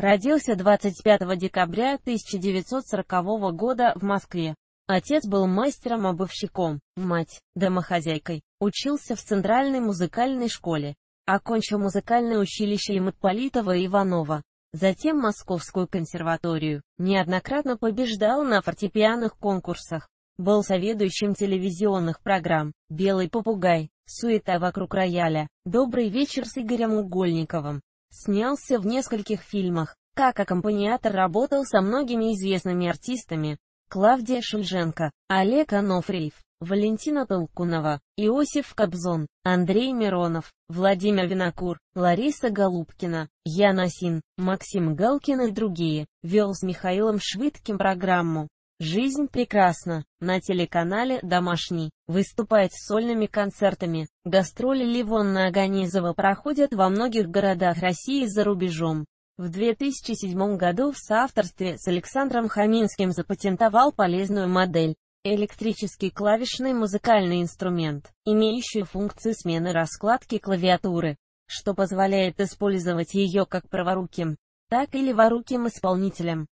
Родился 25 декабря 1940 года в Москве. Отец был мастером-обувщиком, а мать – домохозяйкой. Учился в Центральной музыкальной школе. Окончил музыкальное училище Иматполитова и Иванова. Затем Московскую консерваторию. Неоднократно побеждал на фортепианных конкурсах. Был заведующим телевизионных программ «Белый попугай», «Суета вокруг рояля», «Добрый вечер» с Игорем Угольниковым. Снялся в нескольких фильмах. Как аккомпаниатор работал со многими известными артистами. Клавдия Шульженко, Олег Анофриев, Валентина Толкунова, Иосиф Кобзон, Андрей Миронов, Владимир Винокур, Лариса Голубкина, Яна Син, Максим Галкин и другие, вел с Михаилом Швыдким программу «Жизнь прекрасна» на телеканале «Домашний» выступает с сольными концертами. Гастроли Ливонна Аганизова проходят во многих городах России и за рубежом. В 2007 году в соавторстве с Александром Хаминским запатентовал полезную модель электрический клавишный музыкальный инструмент, имеющий функции смены раскладки клавиатуры, что позволяет использовать ее как праворуким, так и леворуким исполнителем.